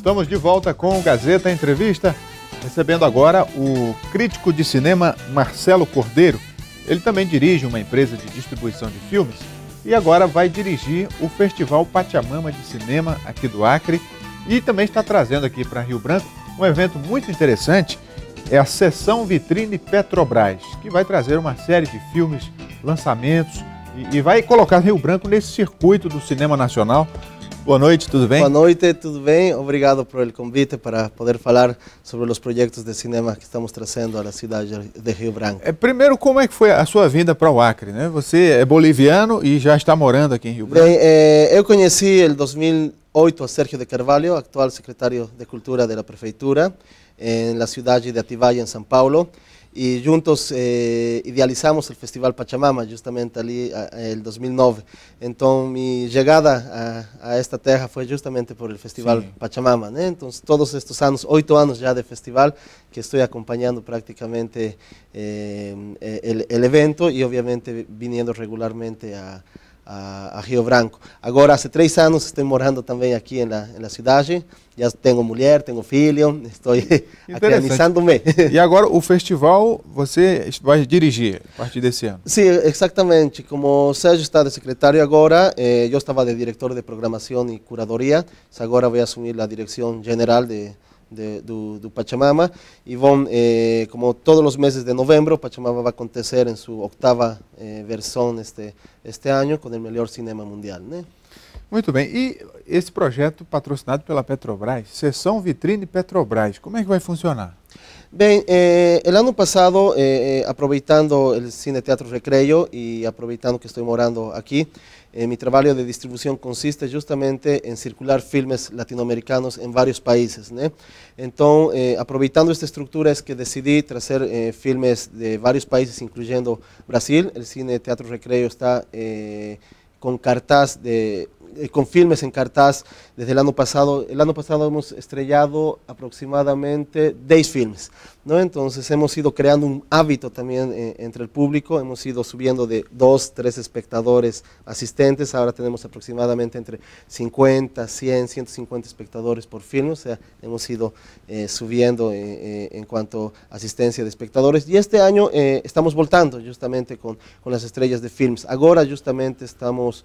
Estamos de volta com o Gazeta Entrevista, recebendo agora o crítico de cinema Marcelo Cordeiro. Ele também dirige uma empresa de distribuição de filmes e agora vai dirigir o Festival Pachamama de Cinema aqui do Acre e também está trazendo aqui para Rio Branco um evento muito interessante, é a Sessão Vitrine Petrobras, que vai trazer uma série de filmes, lançamentos e, e vai colocar Rio Branco nesse circuito do cinema nacional Boa noite, tudo bem? Boa noite, tudo bem? Obrigado por convite para poder falar sobre os projetos de cinema que estamos trazendo à cidade de Rio Branco. É, primeiro, como é que foi a sua vinda para o Acre? Né? Você é boliviano e já está morando aqui em Rio Branco. Bem, eh, eu conheci em 2008 a Sérgio de Carvalho, atual secretário de Cultura da Prefeitura, na cidade de Atibaia, em São Paulo. y juntos eh, idealizamos el Festival Pachamama, justamente allí el 2009. Entonces mi llegada a, esta tierra fue justamente por el Festival Pachamama. Entonces todos estos años, ocho años ya de festival, que estoy acompañando prácticamente eh, el, el, evento y obviamente viniendo regularmente a, a, a, Rio Branco. Agora, há três anos, estou morando também aqui na, na cidade. Já tenho mulher, tenho filho, estou organizando me E agora, o festival você vai dirigir a partir desse ano? Sim, exatamente. Como o Sérgio está de secretário agora, eh, eu estava de diretor de programação e curadoria. Agora vou assumir a direção geral de de, Pachamama y eh, como todos los meses de noviembre Pachamama va a acontecer en su octava eh, versión este, este, año con el mejor cine cinema mundial. Muito bem. E esse projeto patrocinado pela Petrobras, Sessão Vitrine Petrobras, como é que vai funcionar? Bem, eh, el año pasado, eh, eh, aproveitando el Cine Teatro Recreio y aproveitando que estoy morando aquí, eh, mi trabajo de distribución consiste justamente en circular filmes latinoamericanos en varios países. ¿no? Entonces, eh, aproveitando esta estructura es que decidí traer eh, filmes de varios países, incluyendo Brasil. El Cine Teatro Recreio está con cartaz de Eh, con filmes en cartaz desde el año pasado. El año pasado hemos estrellado aproximadamente 10 filmes, ¿no? Entonces hemos ido creando un hábito también eh, entre el público, hemos ido subiendo de 2, 3 espectadores asistentes, ahora tenemos aproximadamente entre 50, 100, 150 espectadores por film, o sea, hemos ido eh, subiendo en cuanto a asistencia de espectadores. Y este año estamos voltando justamente con, con, las estrellas de films. Ahora justamente estamos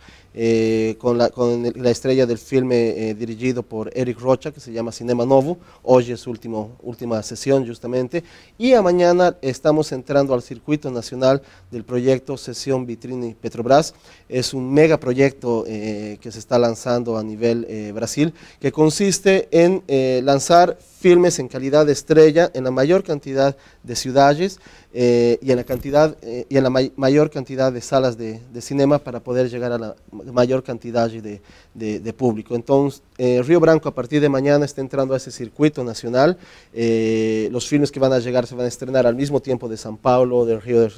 con la con la estrella del filme eh, dirigido por Eric Rocha, que se llama Cinema Novo. Hoy es su última sesión, justamente. Y a mañana estamos entrando al circuito nacional del proyecto Sesión vitrini Petrobras. Es un megaproyecto eh, que se está lanzando a nivel eh, Brasil, que consiste en lanzar filmes en calidad de estrella en la mayor cantidad de ciudades y en la, cantidad, y en la mayor cantidad de salas de, de, cinema para poder llegar a la mayor cantidad de de, público. Entonces, eh, Río Branco a partir de mañana está entrando a ese circuito nacional. Eh, los filmes que van a llegar se van a estrenar al mismo tiempo de San Paulo, del Río de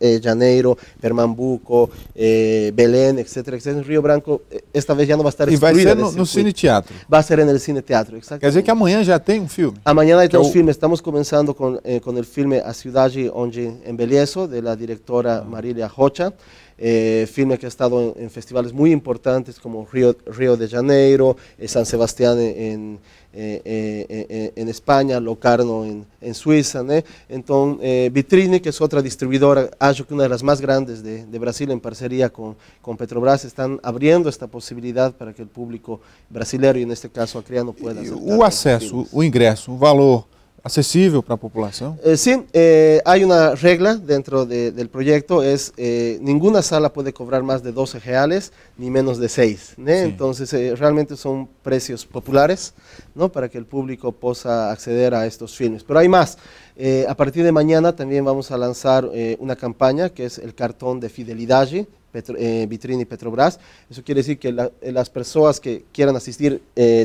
eh, Janeiro, Pernambuco, Belén, etcétera, Río Branco esta vez ya no va a estar Y a ser no, cine teatro. Va a ser en el cine teatro, exacto. Quer decir que mañana um ya hay un filme. mañana hay dos filmes. Estamos comenzando con, con el filme A Ciudad en Beliezo de la directora ah. Marilia Rocha eh, que ha estado en, festivales muy importantes como Río, de Janeiro, eh, San Sebastián eh, eh, en, España, Locarno en, Suiza. Entonces, Vitrine, que es otra distribuidora, acho que una de las más grandes de, Brasil en parcería con, Petrobras, están abriendo esta posibilidad para que el público brasileño, y en este caso acriano, pueda... E o acceso, o ingreso, o valor accesible para la población? Eh, sí, eh, hay una regla dentro del proyecto, es eh, ninguna sala puede cobrar más de 12 reales ni menos de 6. Entonces, realmente son precios populares ¿no? para que el público pueda acceder a estos filmes. Pero hay más. Eh, a partir de mañana también vamos a lanzar eh, una campaña que es el cartón de fidelidad Petro, eh, y Petrobras. Eso quiere decir que eh, las personas que quieran asistir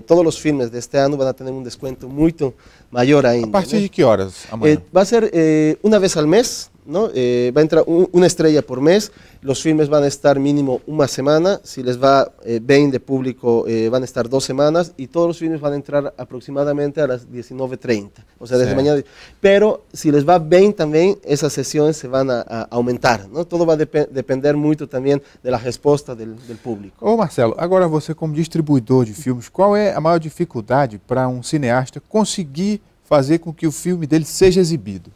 todos los filmes de este año van a tener un descuento mucho mayor ahí. ¿A partir de qué horas? Ah, va a ser una vez al mes, ¿no? Eh, va a entrar un, una estrella por mes, los filmes van a estar mínimo una semana, si les va eh, bien de público eh, van a estar dos semanas y todos los filmes van a entrar aproximadamente a las 19.30, o sea, desde sí. mañana. Pero si les va bien también, esas sesiones se van a, a aumentar, ¿no? Todo va a dep depender mucho también de la respuesta del, del público. Ô Marcelo, agora você como distribuidor de filmes, qual é a maior dificuldade para um cineasta conseguir fazer com que o filme dele seja exibido?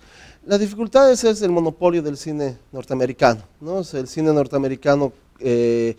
La dificultad es el monopolio del cine norteamericano. ¿no? El cine norteamericano eh,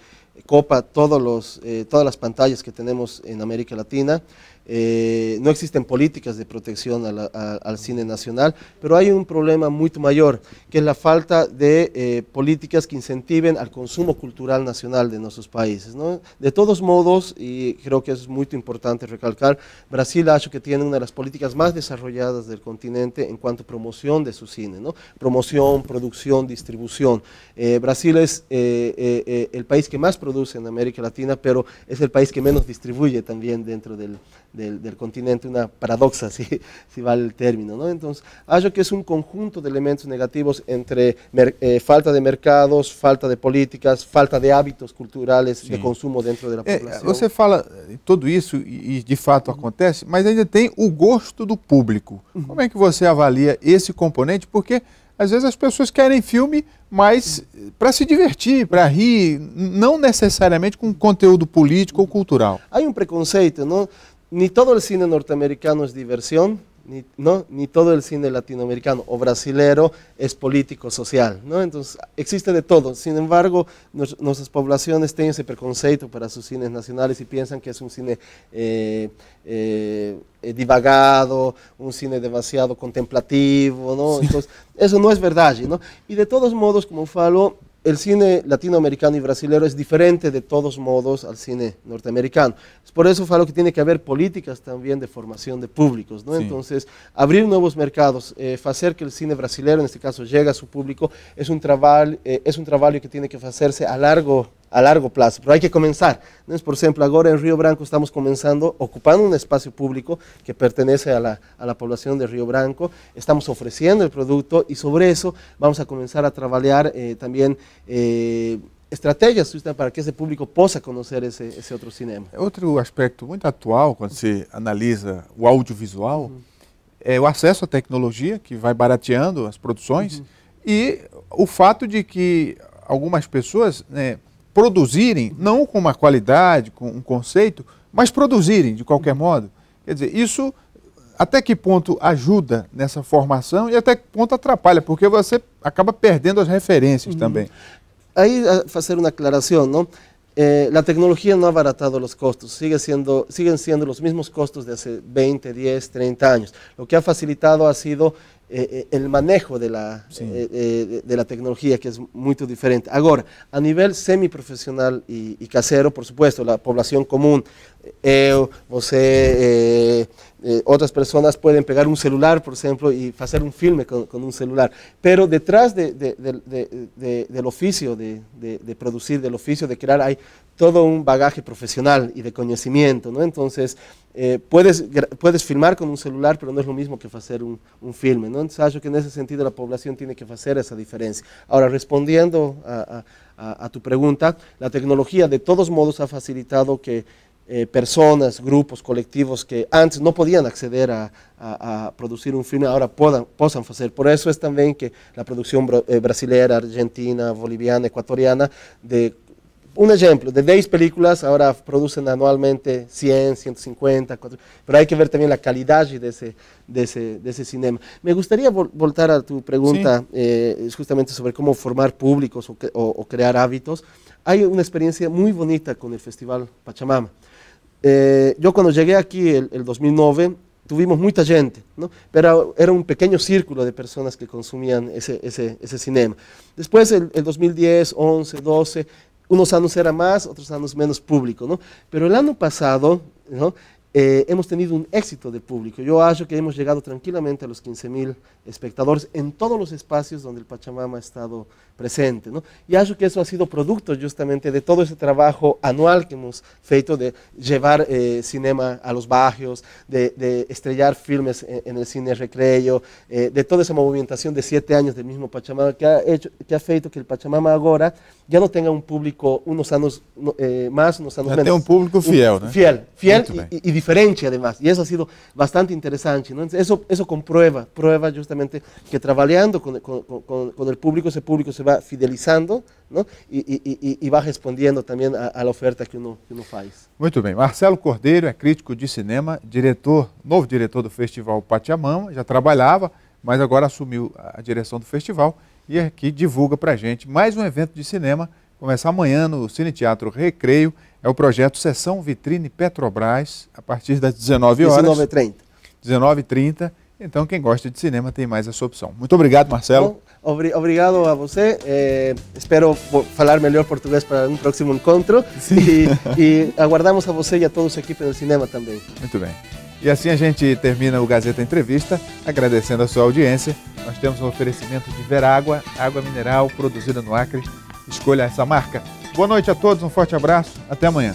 copa todos los, eh, todas las pantallas que tenemos en América Latina. Eh, no existen políticas de protección al cine nacional, pero hay un problema mucho mayor, que es la falta de eh, políticas que incentiven al consumo cultural nacional de nuestros países. De todos modos, y creo que es muy importante recalcar, Brasil ha hecho que tiene una de las políticas más desarrolladas del continente en cuanto a promoción de su cine, ¿no? promoción, producción, distribución. Eh, Brasil es el país que más produce en América Latina, pero es el país que menos distribuye también dentro del del, del, continente, una paradoxa, si, si vale el término. ¿no? Entonces, hallo que es un conjunto de elementos negativos entre eh, falta de mercados, falta de políticas, falta de hábitos culturais de consumo dentro da eh, população. você fala eh, tudo isso e de fato acontece, mas ainda tem o gosto do público. Uhum. Como é que você avalia esse componente? Porque às vezes as pessoas querem filme, mas eh, para se divertir, para rir, não necessariamente com conteúdo político ou cultural. Há um preconceito, não? ni todo el cine norteamericano es diversión, ni, ¿no? ni todo el cine latinoamericano o brasilero es político-social. ¿no? Entonces, existe de todo. Sin embargo, nuestras poblaciones tienen ese preconceito para sus cines nacionales y piensan que es un cine eh, eh, divagado, un cine demasiado contemplativo. ¿no? Entonces, eso no es verdad. ¿no? Y de todos modos, como falo, el cine latinoamericano y brasilero es diferente de todos modos al cine norteamericano. Por eso fue que tiene que haber políticas también de formación de públicos, ¿no? Entonces, abrir nuevos mercados, eh, hacer que el cine brasilero, en este caso, llegue a su público, es un trabajo, eh, es un trabajo que tiene que hacerse a largo a largo plazo, pero hay que comenzar. Entonces, por ejemplo, ahora en Río Branco estamos comenzando, ocupando un espacio público que pertenece a la, a la, población de Río Branco, estamos ofreciendo el producto y sobre eso vamos a comenzar a trabajar eh, también eh, estratégias para que esse público possa conhecer esse, esse, outro cinema. Outro aspecto muito atual quando se analisa o audiovisual é o acesso à tecnologia que vai barateando as produções uhum. e o fato de que algumas pessoas né, produzirem, não com uma qualidade, com um conceito, mas produzirem de qualquer modo. Quer dizer, isso até que ponto ajuda nessa formação e até que ponto atrapalha, porque você acaba perdendo as referências uhum. também. Aí, fazer uma aclaração, não? Eh, la tecnología no ha abaratado los costos, sigue sendo siguen sendo os mesmos custos de hace 20, 10, 30 anos o que ha facilitado ha sido Eh, eh, el manejo de la, eh, de la tecnología, que es muy diferente. Ahora, a nivel semiprofesional y, y casero, por supuesto, la población común, yo eh, eh, otras personas pueden pegar un celular, por ejemplo, y hacer un filme con, un celular. Pero detrás del oficio de, producir, del oficio de crear, hay todo un bagaje profesional y de conocimiento. Entonces, eh, puedes, filmar con un celular, pero no es lo mismo que hacer un, filme. ¿no? Entonces, que en ese sentido la población tiene que hacer esa diferencia. Ahora, respondiendo a tu pregunta, la tecnología de todos modos ha facilitado que eh, personas, grupos, colectivos que antes no podían acceder a, producir un filme, ahora puedan, puedan hacer. Por eso es también que la producción eh, brasileña, argentina, boliviana, ecuatoriana, de un ejemplo, de 10 películas, ahora producen anualmente 100, 150, pero hay que ver también la calidad de ese, de cinema. Me gustaría voltar a tu pregunta eh, justamente sobre cómo formar públicos o, crear hábitos. Hay una experiencia muy bonita con el Festival Pachamama. Eh, yo cuando llegué aquí el, 2009, tuvimos mucha gente, pero era un pequeño círculo de personas que consumían ese, cinema. Después, el, el, 2010, 11, 12, unos años era más, otros años menos público, ¿no? Pero el año pasado, ¿no? Eh, hemos tenido un éxito de público. Yo acho que hemos llegado tranquilamente a los 15.000 espectadores en todos los espacios donde el Pachamama ha estado presente. ¿no? Y acho que eso ha sido producto justamente de todo ese trabajo anual que hemos feito de llevar eh, cinema a los barrios, de, estrellar filmes en, el cine recreo, eh, de toda esa movimentación de siete años del mismo Pachamama que ha, hecho, que ha feito que el Pachamama ahora ya no tenga un público unos años más, unos años menos. un público fiel. ¿no? Fiel, fiel y, diferente además. E isso ha sido bastante interessante. ¿no? Eso, eso comprueba, prueba justamente que trabalhando com, con, con, con el público, esse público se vai fidelizando ¿no? e, e, e, e vai respondendo também à, oferta que uno, que uno faz. Muito bem. Marcelo Cordeiro é crítico de cinema, diretor, novo diretor do Festival Patiamama, já trabalhava, mas agora assumiu a direção do festival e é aqui divulga para gente mais um evento de cinema, começa amanhã no Cine Teatro Recreio, é o projeto Sessão Vitrine Petrobras, a partir das 19 horas. 19h30. 19 Então, quem gosta de cinema tem mais essa opção. Muito obrigado, Marcelo. Bom, obrigado a você. É, espero falar melhor português para um próximo encontro. Sim. E, e aguardamos a você e a todos aqui pelo cinema também. Muito bem. E assim a gente termina o Gazeta Entrevista, agradecendo a sua audiência. Nós temos um oferecimento de Verágua, água mineral produzida no Acre. Escolha essa marca. Boa noite a todos, um forte abraço, até amanhã.